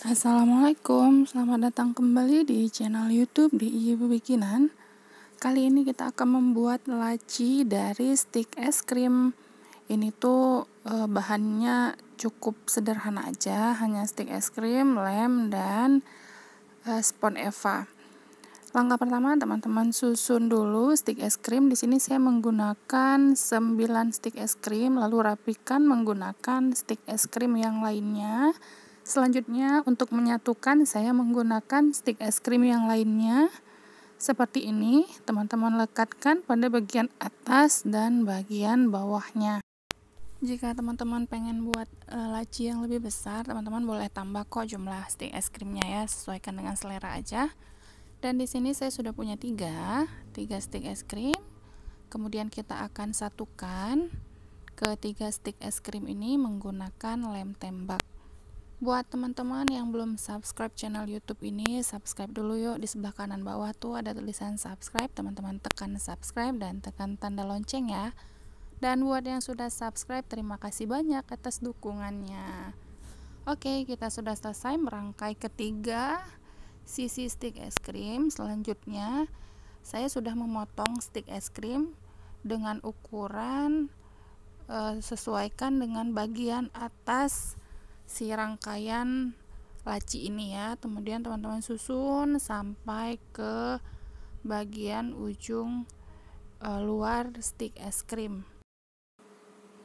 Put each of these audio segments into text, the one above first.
Assalamualaikum, selamat datang kembali di channel YouTube DIY Bikinan. Kali ini kita akan membuat laci dari stick es krim. Ini tuh e, bahannya cukup sederhana aja, hanya stick es krim, lem, dan e, spon Eva. Langkah pertama, teman-teman susun dulu stick es krim. Di sini saya menggunakan 9 stick es krim, lalu rapikan menggunakan stick es krim yang lainnya. Selanjutnya, untuk menyatukan, saya menggunakan stick es krim yang lainnya. Seperti ini, teman-teman lekatkan pada bagian atas dan bagian bawahnya. Jika teman-teman pengen buat e, laci yang lebih besar, teman-teman boleh tambah kok jumlah stick es krimnya ya, sesuaikan dengan selera aja. Dan di sini saya sudah punya tiga, tiga stick es krim. Kemudian kita akan satukan ketiga stick es krim ini menggunakan lem tembak. Buat teman-teman yang belum subscribe channel YouTube ini, subscribe dulu yuk. Di sebelah kanan bawah tuh ada tulisan subscribe. Teman-teman tekan subscribe dan tekan tanda lonceng ya. Dan buat yang sudah subscribe, terima kasih banyak atas dukungannya. Oke, kita sudah selesai merangkai ketiga sisi stick es krim. Selanjutnya, saya sudah memotong stick es krim dengan ukuran e, sesuaikan dengan bagian atas si rangkaian laci ini ya kemudian teman-teman susun sampai ke bagian ujung e, luar stick es krim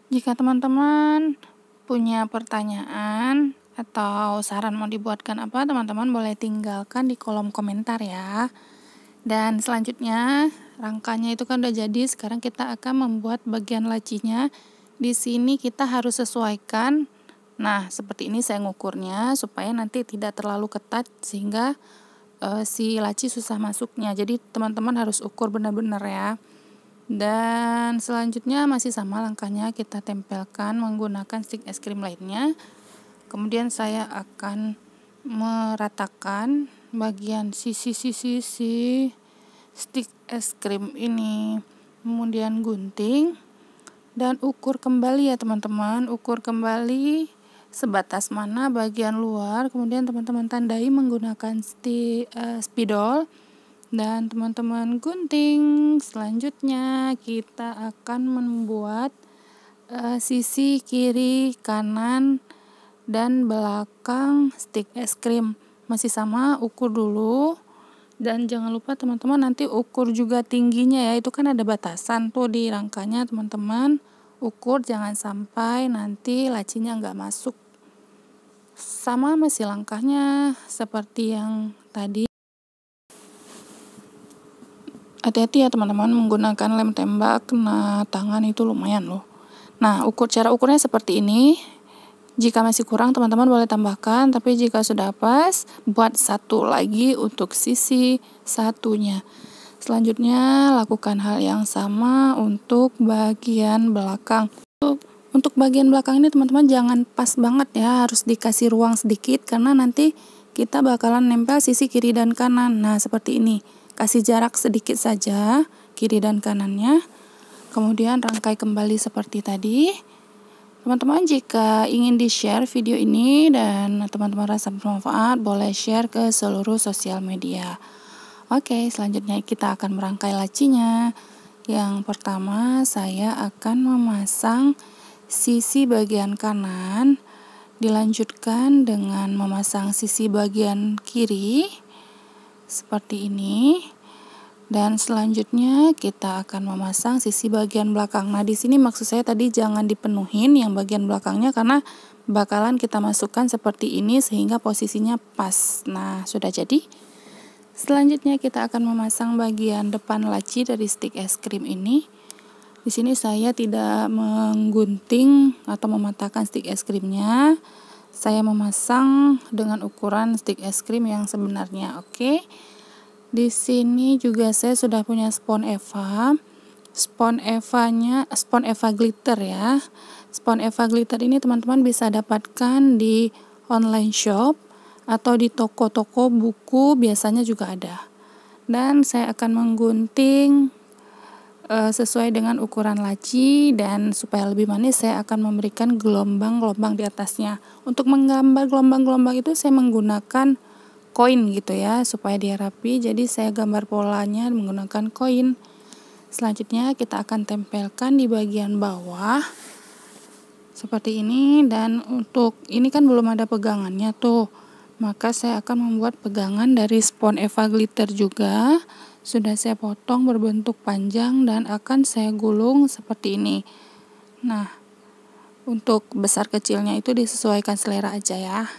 jika teman-teman punya pertanyaan atau saran mau dibuatkan apa teman-teman boleh tinggalkan di kolom komentar ya dan selanjutnya rangkanya itu kan udah jadi sekarang kita akan membuat bagian lacinya di sini kita harus sesuaikan Nah, seperti ini saya ngukurnya supaya nanti tidak terlalu ketat sehingga e, si laci susah masuknya. Jadi teman-teman harus ukur benar-benar ya. Dan selanjutnya masih sama langkahnya kita tempelkan menggunakan stick es krim lainnya. Kemudian saya akan meratakan bagian sisi-sisi stick es krim ini. Kemudian gunting dan ukur kembali ya teman-teman, ukur kembali sebatas mana bagian luar kemudian teman-teman tandai menggunakan sti, uh, spidol dan teman-teman gunting selanjutnya kita akan membuat uh, sisi kiri kanan dan belakang stick es krim masih sama ukur dulu dan jangan lupa teman-teman nanti ukur juga tingginya ya itu kan ada batasan tuh di rangkanya teman-teman ukur jangan sampai nanti lacinya nggak masuk sama masih langkahnya seperti yang tadi. Hati-hati ya teman-teman menggunakan lem tembak kena tangan itu lumayan loh. Nah, ukur cara ukurnya seperti ini. Jika masih kurang, teman-teman boleh tambahkan, tapi jika sudah pas, buat satu lagi untuk sisi satunya. Selanjutnya, lakukan hal yang sama untuk bagian belakang. Untuk bagian belakang ini teman-teman jangan pas banget ya, harus dikasih ruang sedikit karena nanti kita bakalan nempel sisi kiri dan kanan. Nah, seperti ini. Kasih jarak sedikit saja kiri dan kanannya. Kemudian rangkai kembali seperti tadi. Teman-teman jika ingin di-share video ini dan teman-teman rasa bermanfaat, boleh share ke seluruh sosial media. Oke, selanjutnya kita akan merangkai lacinya. Yang pertama, saya akan memasang sisi bagian kanan dilanjutkan dengan memasang sisi bagian kiri seperti ini dan selanjutnya kita akan memasang sisi bagian belakang. Nah, di sini maksud saya tadi jangan dipenuhin yang bagian belakangnya karena bakalan kita masukkan seperti ini sehingga posisinya pas. Nah, sudah jadi. Selanjutnya kita akan memasang bagian depan laci dari stik es krim ini. Di sini saya tidak menggunting atau mematahkan stik es krimnya. Saya memasang dengan ukuran stik es krim yang sebenarnya. Oke. Di sini juga saya sudah punya spon Eva. Spon Evanya, spon Eva glitter ya. Spon Eva glitter ini teman-teman bisa dapatkan di online shop atau di toko-toko buku biasanya juga ada. Dan saya akan menggunting Eh, sesuai dengan ukuran laci dan supaya lebih manis saya akan memberikan gelombang-gelombang di atasnya. Untuk menggambar gelombang-gelombang itu saya menggunakan koin gitu ya supaya dia rapi. Jadi saya gambar polanya menggunakan koin. Selanjutnya kita akan tempelkan di bagian bawah seperti ini dan untuk ini kan belum ada pegangannya tuh maka saya akan membuat pegangan dari spon Eva glitter juga sudah saya potong berbentuk panjang dan akan saya gulung seperti ini. Nah, untuk besar kecilnya itu disesuaikan selera aja ya.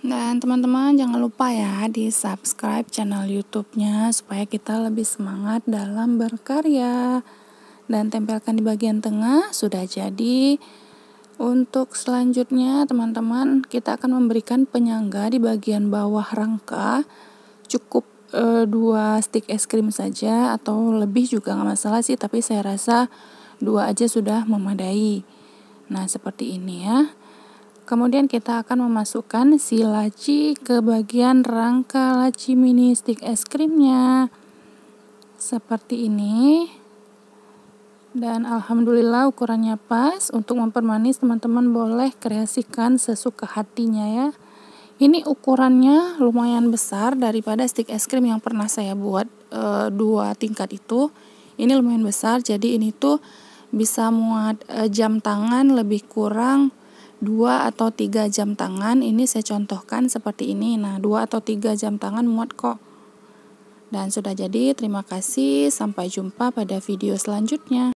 Dan teman-teman jangan lupa ya di subscribe channel YouTube-nya supaya kita lebih semangat dalam berkarya. Dan tempelkan di bagian tengah sudah jadi. Untuk selanjutnya teman-teman kita akan memberikan penyangga di bagian bawah rangka cukup Eh, dua stick es krim saja atau lebih juga nggak masalah sih tapi saya rasa dua aja sudah memadai nah seperti ini ya kemudian kita akan memasukkan si laci ke bagian rangka laci mini stick es krimnya seperti ini dan alhamdulillah ukurannya pas untuk mempermanis teman-teman boleh kreasikan sesuka hatinya ya ini ukurannya lumayan besar daripada stick es krim yang pernah saya buat e, dua tingkat itu. Ini lumayan besar, jadi ini tuh bisa muat e, jam tangan lebih kurang dua atau tiga jam tangan. Ini saya contohkan seperti ini. Nah, dua atau tiga jam tangan muat kok. Dan sudah jadi, terima kasih. Sampai jumpa pada video selanjutnya.